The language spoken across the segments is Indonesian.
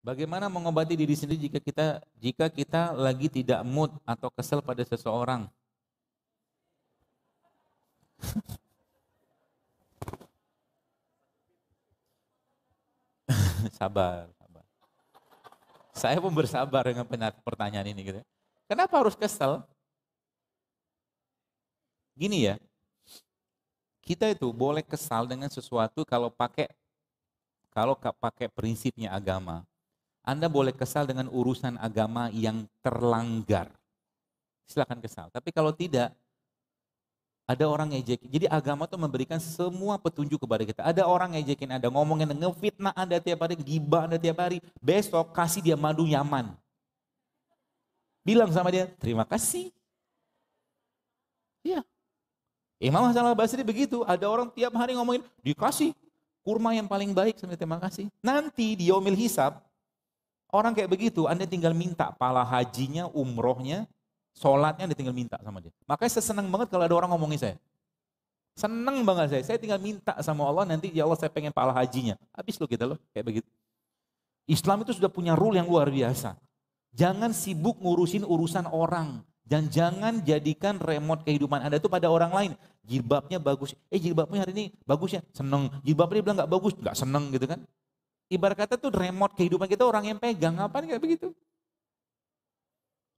Bagaimana mengobati diri sendiri jika kita jika kita lagi tidak mood atau kesel pada seseorang? sabar, sabar. Saya pun bersabar dengan pertanyaan ini gitu. Ya. Kenapa harus kesel? Gini ya. Kita itu boleh kesal dengan sesuatu kalau pakai kalau pakai prinsipnya agama. Anda boleh kesal dengan urusan agama yang terlanggar. Silahkan kesal. Tapi kalau tidak, ada orang ejek. Jadi agama tuh memberikan semua petunjuk kepada kita. Ada orang ejekin Anda, ngomongin, ngefitnah Anda tiap hari, giba Anda tiap hari. Besok kasih dia madu nyaman. Bilang sama dia, terima kasih. Iya. Imam Hasan al-Basri begitu, ada orang tiap hari ngomongin, dikasih kurma yang paling baik sampai terima kasih. Nanti di Yomil Hisab, Orang kayak begitu, Anda tinggal minta pala hajinya, umrohnya, sholatnya Anda tinggal minta sama dia. Makanya saya senang banget kalau ada orang ngomongin saya. Senang banget saya, saya tinggal minta sama Allah nanti ya Allah saya pengen pala hajinya. Habis lo kita loh, kayak begitu. Islam itu sudah punya rule yang luar biasa. Jangan sibuk ngurusin urusan orang. Dan jangan jadikan remote kehidupan Anda itu pada orang lain. Jilbabnya bagus. Eh jilbabnya hari ini bagus ya? Seneng. Jilbabnya dia bilang gak bagus. Gak seneng gitu kan ibarat kata tuh remote kehidupan kita orang yang pegang ngapain kayak begitu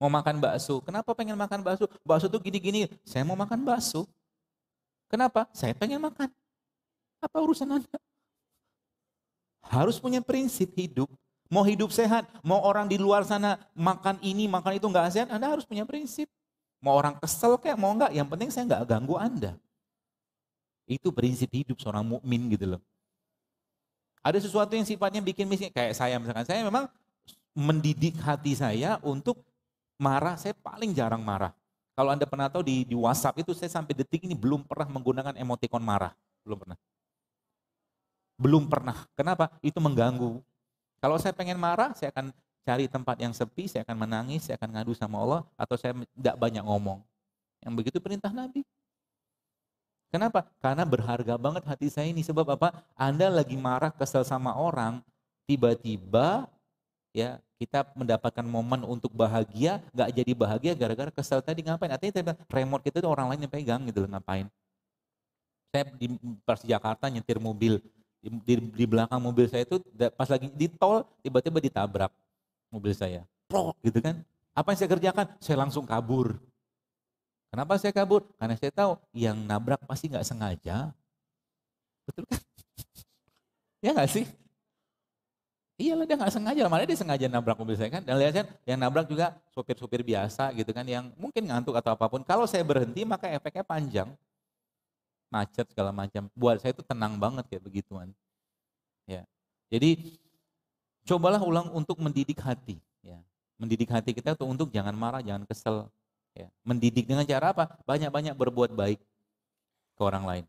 mau makan bakso kenapa pengen makan bakso bakso tuh gini-gini saya mau makan bakso kenapa saya pengen makan apa urusan anda harus punya prinsip hidup mau hidup sehat mau orang di luar sana makan ini makan itu nggak sehat anda harus punya prinsip mau orang kesel kayak mau nggak yang penting saya nggak ganggu anda itu prinsip hidup seorang mukmin gitu loh ada sesuatu yang sifatnya bikin miskin. Kayak saya misalkan, saya memang mendidik hati saya untuk marah, saya paling jarang marah. Kalau Anda pernah tahu di, di WhatsApp itu saya sampai detik ini belum pernah menggunakan emoticon marah. Belum pernah. Belum pernah. Kenapa? Itu mengganggu. Kalau saya pengen marah, saya akan cari tempat yang sepi, saya akan menangis, saya akan ngadu sama Allah, atau saya tidak banyak ngomong. Yang begitu perintah Nabi. Kenapa? Karena berharga banget hati saya ini. Sebab apa? Anda lagi marah kesel sama orang, tiba-tiba ya kita mendapatkan momen untuk bahagia, nggak jadi bahagia gara-gara kesel tadi ngapain? Artinya tiba remote kita itu orang lain yang pegang gitu ngapain? Saya di Pers Jakarta nyetir mobil, di, di, di belakang mobil saya itu pas lagi di tol tiba-tiba ditabrak mobil saya, Pro, gitu kan? Apa yang saya kerjakan? Saya langsung kabur. Kenapa saya kabur? Karena saya tahu yang nabrak pasti nggak sengaja. Betul kan? ya nggak sih? Iya lah dia nggak sengaja, malah dia sengaja nabrak mobil saya kan. Dan lihat kan, yang nabrak juga sopir-sopir biasa gitu kan, yang mungkin ngantuk atau apapun. Kalau saya berhenti maka efeknya panjang, macet segala macam. Buat saya itu tenang banget kayak begituan. Ya, jadi cobalah ulang untuk mendidik hati, ya, mendidik hati kita tuh untuk jangan marah, jangan kesel, Ya. Mendidik dengan cara apa? Banyak-banyak berbuat baik ke orang lain.